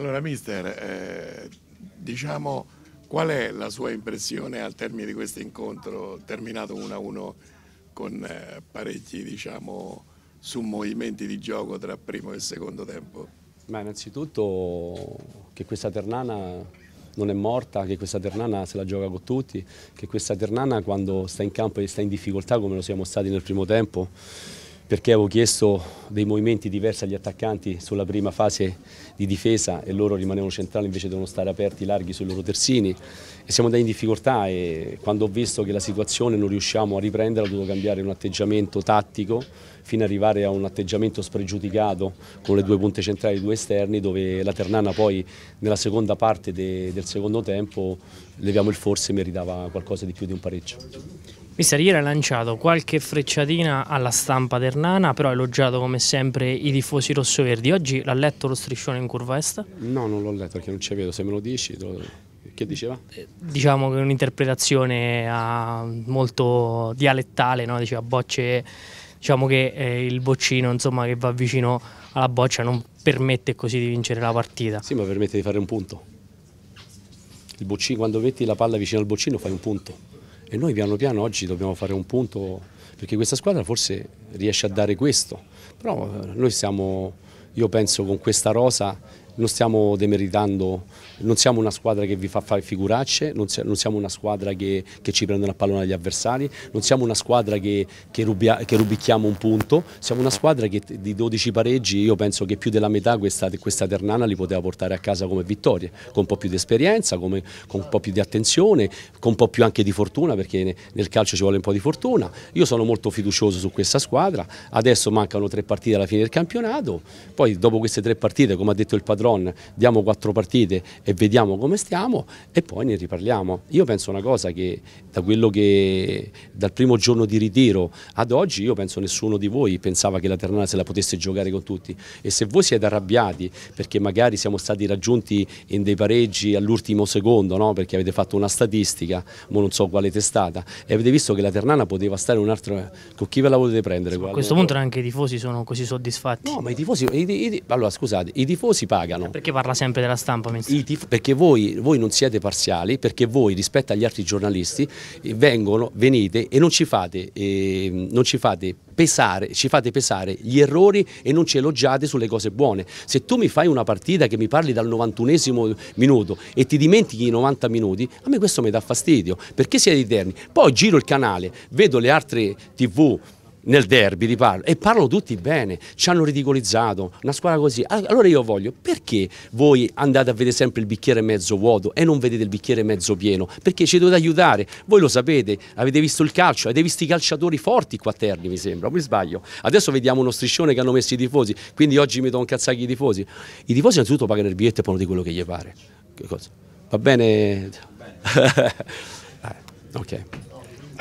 Allora, mister, eh, diciamo qual è la sua impressione al termine di questo incontro, terminato 1-1 con eh, parecchi diciamo, su di gioco tra primo e secondo tempo? Beh, innanzitutto che questa Ternana non è morta, che questa Ternana se la gioca con tutti, che questa Ternana quando sta in campo e sta in difficoltà come lo siamo stati nel primo tempo perché avevo chiesto dei movimenti diversi agli attaccanti sulla prima fase di difesa e loro rimanevano centrali invece devono stare aperti larghi sui loro terzini e siamo andati in difficoltà e quando ho visto che la situazione non riusciamo a riprendere ho dovuto cambiare un atteggiamento tattico fino ad arrivare a un atteggiamento spregiudicato con le due punte centrali e due esterni dove la Ternana poi nella seconda parte de, del secondo tempo leviamo il forse meritava qualcosa di più di un pareggio. Mister, ieri ha lanciato qualche frecciatina alla stampa ternana, però ha elogiato come sempre i tifosi rossoverdi. Oggi l'ha letto lo striscione in curva est? No, non l'ho letto perché non ci vedo, se me lo dici... Lo... Che diceva? Eh, diciamo che un'interpretazione ah, molto dialettale, no? diceva bocce diciamo che eh, il boccino insomma, che va vicino alla boccia non permette così di vincere la partita. Sì, ma permette di fare un punto. Boccino, quando metti la palla vicino al boccino fai un punto e noi piano piano oggi dobbiamo fare un punto perché questa squadra forse riesce a dare questo, però eh, noi siamo, io penso con questa rosa non stiamo demeritando, non siamo una squadra che vi fa fare figuracce, non, siamo una squadra che, che ci prende la pallone agli avversari, non siamo una squadra che, che, rubia, che, rubicchiamo un punto, siamo una squadra che di 12 pareggi io penso che più della metà questa, questa Ternana li poteva portare a casa come vittorie, con un po' più di esperienza, come, con un po' più di attenzione, con un po' più anche di fortuna perché nel calcio ci vuole un po' di fortuna, io sono molto fiducioso su questa squadra, adesso mancano tre partite alla fine del campionato, poi dopo queste tre partite come ha detto il padrone Tron, diamo quattro partite e vediamo come stiamo e poi ne riparliamo. Io penso una cosa che da quello che dal primo giorno di ritiro ad oggi io penso nessuno di voi pensava che la Ternana se la potesse giocare con tutti e se voi siete arrabbiati perché magari siamo stati raggiunti in dei pareggi all'ultimo secondo no? perché avete fatto una statistica, ma non so quale testata e avete visto che la Ternana poteva stare un altro, con chi ve la volete prendere? A questo punto anche i tifosi sono così soddisfatti. No ma i tifosi, i, i, allora scusate, i tifosi pagano italiano. Perché parla sempre della stampa? ITIF, perché voi, voi, non siete parziali, perché voi rispetto agli altri giornalisti eh, vengono, venite e non ci fate, eh, non ci fate pesare, ci fate pesare gli errori e non ci elogiate sulle cose buone. Se tu mi fai una partita che mi parli dal 91 minuto e ti dimentichi i 90 minuti, a me questo mi dà fastidio, perché siete eterni. Poi giro il canale, vedo le altre tv nel derby di Parma e parlano tutti bene, ci hanno ridicolizzato, una squadra così. Allora io voglio, perché voi andate a vedere sempre il bicchiere mezzo vuoto e non vedete il bicchiere mezzo pieno? Perché ci dovete aiutare, voi lo sapete, avete visto il calcio, avete visto i calciatori forti qua a Terni mi sembra, o mi sbaglio? Adesso vediamo uno striscione che hanno messo i tifosi, quindi oggi mi do un cazzacchio i tifosi. I tifosi innanzitutto pagano il biglietto e poi di quello che gli pare. Che Va bene? Va bene. Eh, ok.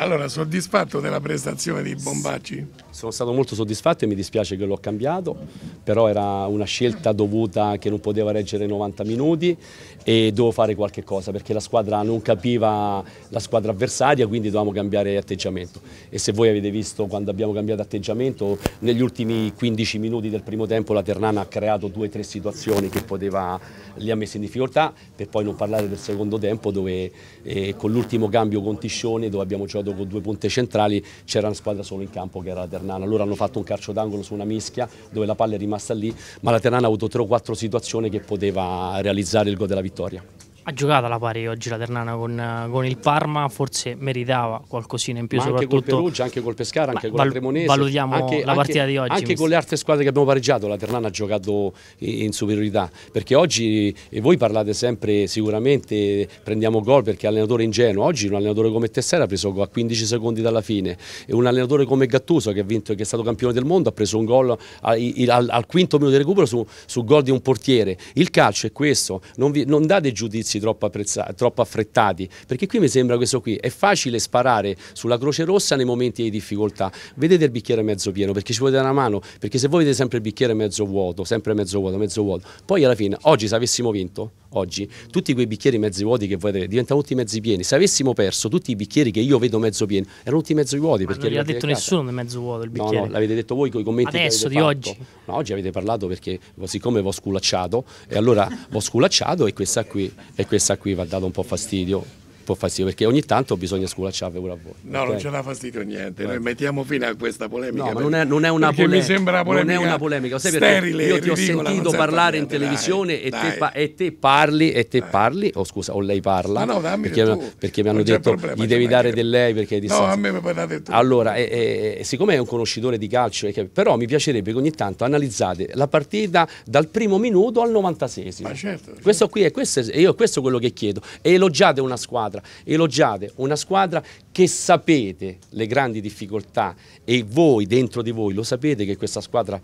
Allora, soddisfatto della prestazione di Bombacci? Sono stato molto soddisfatto e mi dispiace che l'ho cambiato, però era una scelta dovuta che non poteva reggere 90 minuti e dovevo fare qualche cosa perché la squadra non capiva la squadra avversaria, quindi dovevamo cambiare atteggiamento. E se voi avete visto quando abbiamo cambiato atteggiamento, negli ultimi 15 minuti del primo tempo la Ternana ha creato due o tre situazioni che poteva, li ha messi in difficoltà, per poi non parlare del secondo tempo dove eh, con l'ultimo cambio con Tiscione dove abbiamo giocato con due punte centrali c'era una squadra solo in campo che era la Ternana. Loro hanno fatto un calcio d'angolo su una mischia dove la palla è rimasta lì, ma la Ternana ha avuto tre o quattro situazioni che poteva realizzare il gol della vittoria. Ha giocato alla pari oggi la Ternana con, con il Parma, forse meritava qualcosina in più, Ma anche Anche col Perugia, anche col Pescara, anche col la Cremonese. Valutiamo anche, la partita anche, di oggi. Anche con le altre squadre che abbiamo pareggiato, la Ternana ha giocato in superiorità. Perché oggi e voi parlate sempre, sicuramente prendiamo gol perché allenatore ingenuo. Oggi un allenatore come Tessera ha preso a 15 secondi dalla fine. E un allenatore come Gattuso, che, vinto, che è stato campione del mondo, ha preso un gol al, al, al quinto minuto di recupero su, su gol di un portiere. Il calcio è questo, non, vi, non date giudizi troppo, troppo, affrettati, perché qui mi sembra questo qui, è facile sparare sulla Croce Rossa nei momenti di difficoltà, vedete il bicchiere mezzo pieno perché ci vuole una mano, perché se voi vedete sempre il bicchiere mezzo vuoto, sempre mezzo vuoto, mezzo vuoto, poi alla fine, oggi se avessimo vinto, oggi, tutti quei bicchieri mezzi vuoti che voi avete diventano tutti mezzi pieni, se avessimo perso tutti i bicchieri che io vedo mezzo pieni, erano tutti mezzo vuoti. Ma perché non ha detto nessuno del mezzo vuoto il bicchiere. No, no, l'avete detto voi con i commenti Adesso, di fatto. oggi. No, oggi avete parlato perché siccome vi ho sculacciato, e allora vi ho sculacciato e questa qui e questa qui va dato un po' fastidio po' fastidio perché ogni tanto bisogna sculacciarvi pure a voi. No, okay? non ce l'ha fastidio niente, noi ecco. mettiamo fine a questa polemica. No, ma non è, non è una polemica. Mi sembra polemica. Non è una polemica, sai sterile, io ti ho sentito parlare in televisione dai, e, dai. Te pa- e, te parli, e te dai. parli, o oh, scusa, o lei parla. No, no, dammi perché, tu. perché mi hanno detto problema, gli devi cioè, dare del lei perché di No, a me mi parlate tu. Allora, eh, eh, siccome è un conoscitore di calcio, però mi piacerebbe che ogni tanto analizzate la partita dal primo minuto al 96. Ma certo. Questo certo. qui è questo, io questo è quello che chiedo. E elogiate una squadra squadra, elogiate una squadra che sapete le grandi difficoltà e voi dentro di voi lo sapete che questa squadra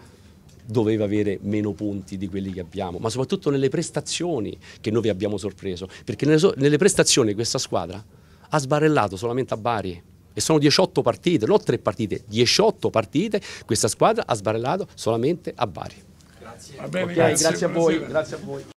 doveva avere meno punti di quelli che abbiamo, ma soprattutto nelle prestazioni che noi vi abbiamo sorpreso, perché nelle, so nelle prestazioni questa squadra ha sbarrellato solamente a Bari e sono 18 partite, non 3 partite, 18 partite, questa squadra ha sbarellato solamente a Bari. Grazie. Bene, okay, grazie, Grazie a voi.